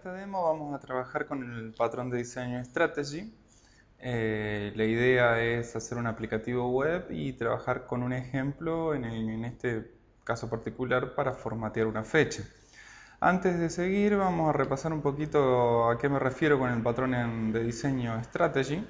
esta demo vamos a trabajar con el patrón de diseño Strategy. Eh, la idea es hacer un aplicativo web y trabajar con un ejemplo, en, este caso particular, para formatear una fecha. Antes de seguir, vamos a repasar un poquito a qué me refiero con el patrón de diseño Strategy.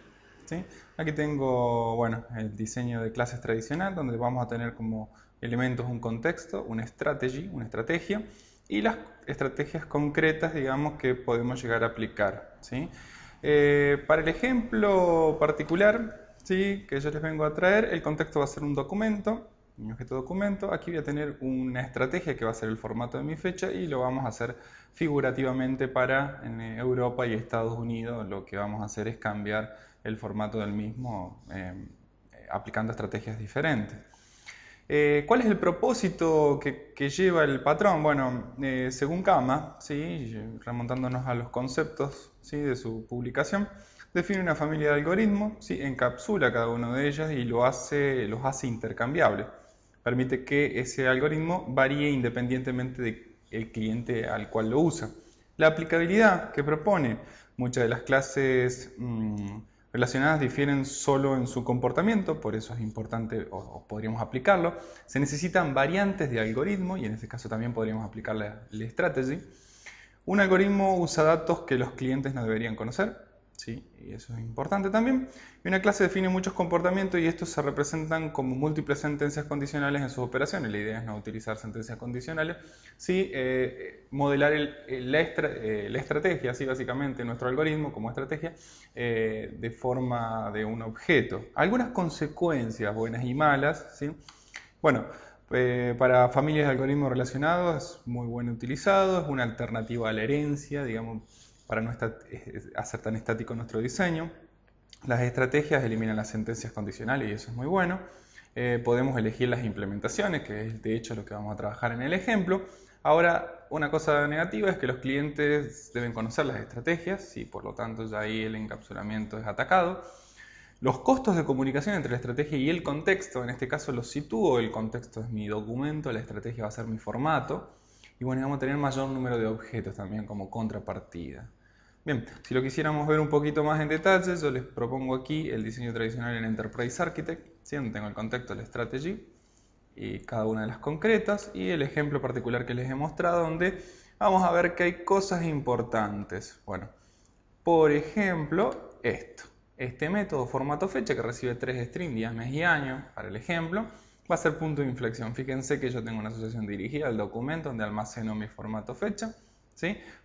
Aquí tengo bueno, el diseño de clases tradicional, donde vamos a tener como elementos un contexto, una strategy, una estrategia y las estrategias concretas, digamos, que podemos llegar a aplicar. Eh, para el ejemplo particular ¿sí? que yo les vengo a traer, el contexto va a ser un documento, un objeto documento. Aquí voy a tener una estrategia que va a ser el formato de mi fecha y lo vamos a hacer figurativamente para en eh, Europa y Estados Unidos. Lo que vamos a hacer es cambiar el formato del mismo eh, aplicando estrategias diferentes. Eh, ¿Cuál es el propósito que, lleva el patrón? Bueno, eh, según Kama, remontándonos a los conceptos de su publicación, define una familia de algoritmos, encapsula cada uno de ellas y lo hace, los hace intercambiables. Permite que ese algoritmo varíe independientemente del cliente al cual lo usa. La aplicabilidad que propone muchas de las clases... Mm, relacionadas difieren solo en su comportamiento, por eso es importante o, podríamos aplicarlo. Se necesitan variantes de algoritmo y en este caso también podríamos aplicar la strategy. Un algoritmo usa datos que los clientes no deberían conocer, ¿sí? Y eso es importante también. Y una clase define muchos comportamientos y estos se representan como múltiples sentencias condicionales en sus operaciones. La idea es no utilizar sentencias condicionales, sí eh, modelar la, estrategia, así básicamente nuestro algoritmo como estrategia eh, de forma de un objeto. Algunas consecuencias buenas y malas, ¿sí? Bueno, eh, para familias de algoritmos relacionados es muy bueno utilizado, es una alternativa a la herencia, digamos, para no hacer tan estático nuestro diseño. Las estrategias eliminan las sentencias condicionales y eso es muy bueno. Eh, podemos elegir las implementaciones, que es de hecho lo que vamos a trabajar en el ejemplo. Ahora, una cosa negativa es que los clientes deben conocer las estrategias y por lo tanto ya ahí el encapsulamiento es atacado. Los costos de comunicación entre la estrategia y el contexto, en este caso los sitúo, el contexto es mi documento, la estrategia va a ser mi formato. Y bueno, vamos a tener mayor número de objetos también como contrapartida. Bien, si lo quisiéramos ver un poquito más en detalle, yo les propongo aquí el diseño tradicional en Enterprise Architect, ¿sí? tengo el contexto, la strategy, y cada una de las concretas, y el ejemplo particular que les he mostrado, donde vamos a ver que hay cosas importantes. Bueno, por ejemplo, esto. Este método formato fecha que recibe tres string días, mes y año, para el ejemplo, va a ser punto de inflexión. Fíjense que yo tengo una asociación dirigida al documento donde almaceno mi formato fecha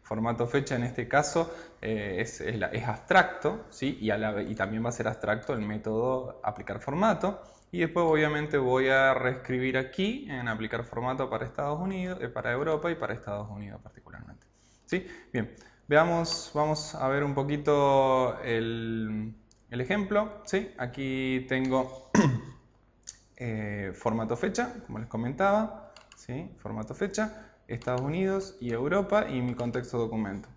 Formato fecha en este caso eh, es, abstracto ¿sí? y, también va a ser abstracto el método aplicar formato. Y después obviamente voy a reescribir aquí en aplicar formato para Estados Unidos, eh, para Europa y para Estados Unidos particularmente. ¿Sí? Bien, veamos, vamos a ver un poquito el, ejemplo. ¿sí? Aquí tengo eh, formato fecha, como les comentaba, ¿sí? formato fecha. Estados Unidos y Europa y mi contexto documento.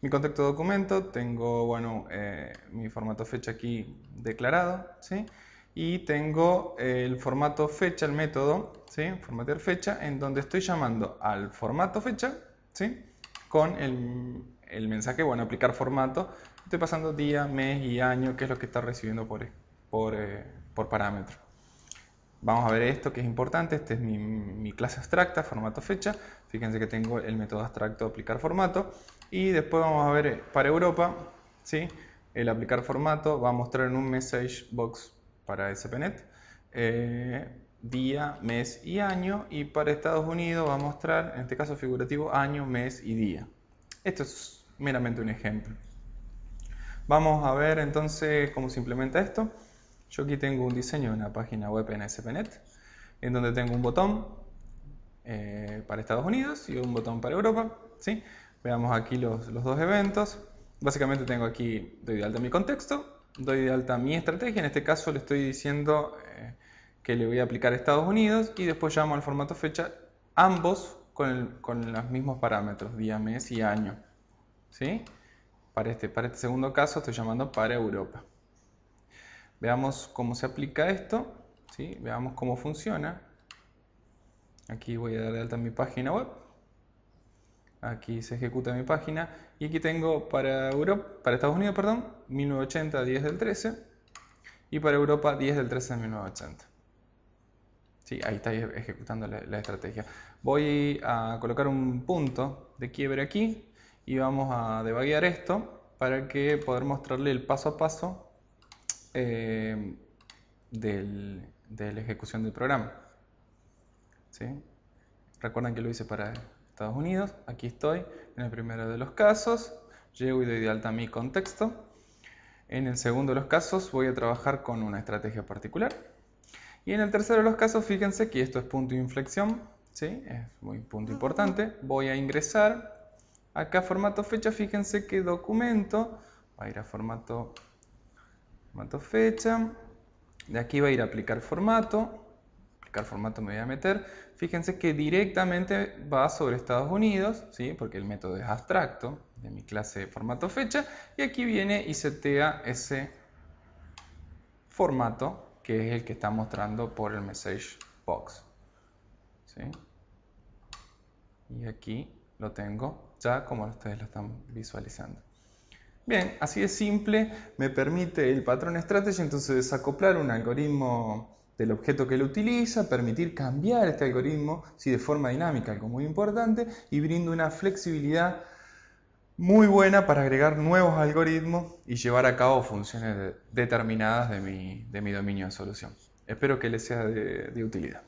Mi contexto documento, tengo bueno, eh, mi formato fecha aquí declarado, ¿sí? y tengo eh, el formato fecha, el método, ¿sí? formatear fecha, en donde estoy llamando al formato fecha ¿sí? con el, mensaje, bueno, aplicar formato. Estoy pasando día, mes y año, que es lo que está recibiendo por, por, eh, por parámetro. Vamos a ver esto que es importante, esta es mi, clase abstracta, formato fecha, fíjense que tengo el método abstracto aplicar formato y después vamos a ver para Europa, ¿sí? el aplicar formato va a mostrar en un message box para SPNet eh, día, mes y año y para Estados Unidos va a mostrar, en este caso figurativo, año, mes y día. Esto es meramente un ejemplo. Vamos a ver entonces cómo se implementa esto. Yo aquí tengo un diseño de una página web en SPNet, en donde tengo un botón eh, para Estados Unidos y un botón para Europa. ¿sí? Veamos aquí los, dos eventos. Básicamente tengo aquí, doy de alta mi contexto, doy de alta mi estrategia, en este caso le estoy diciendo eh, que le voy a aplicar a Estados Unidos y después llamo al formato fecha ambos con, los mismos parámetros, día, mes y año. ¿sí? Para, este, para este segundo caso estoy llamando para Europa. Veamos cómo se aplica esto, ¿sí? veamos cómo funciona. Aquí voy a darle alta alta mi página web. Aquí se ejecuta mi página. Y aquí tengo para, Europa, para Estados Unidos, perdón, 1980, 10 del 13. Y para Europa, 10 del 13 de 1980. ahí está ejecutando la, estrategia. Voy a colocar un punto de quiebre aquí y vamos a debaguear esto para poder mostrarle el paso a paso eh, de la ejecución del programa. ¿Sí? Recuerden que lo hice para Estados Unidos. Aquí estoy en el primero de los casos. Llego y doy de alta mi contexto. En el segundo de los casos voy a trabajar con una estrategia particular. Y en el tercero de los casos, fíjense que esto es punto de inflexión. ¿sí? Es muy punto importante. Voy a ingresar. Acá formato fecha, fíjense que documento. Va a ir a formato formato fecha. De aquí va a ir a aplicar formato. Aplicar formato me voy a meter. Fíjense que directamente va sobre Estados Unidos, ¿sí? porque el método es abstracto de mi clase de formato fecha. Y aquí viene y setea ese formato que es el que está mostrando por el message box. ¿sí? Y aquí lo tengo ya como ustedes lo están visualizando. Bien, así de simple me permite el patrón strategy entonces desacoplar un algoritmo del objeto que lo utiliza, permitir cambiar este algoritmo si de forma dinámica, algo muy importante, y brinda una flexibilidad muy buena para agregar nuevos algoritmos y llevar a cabo funciones determinadas de mi, dominio de solución. Espero que les sea de utilidad.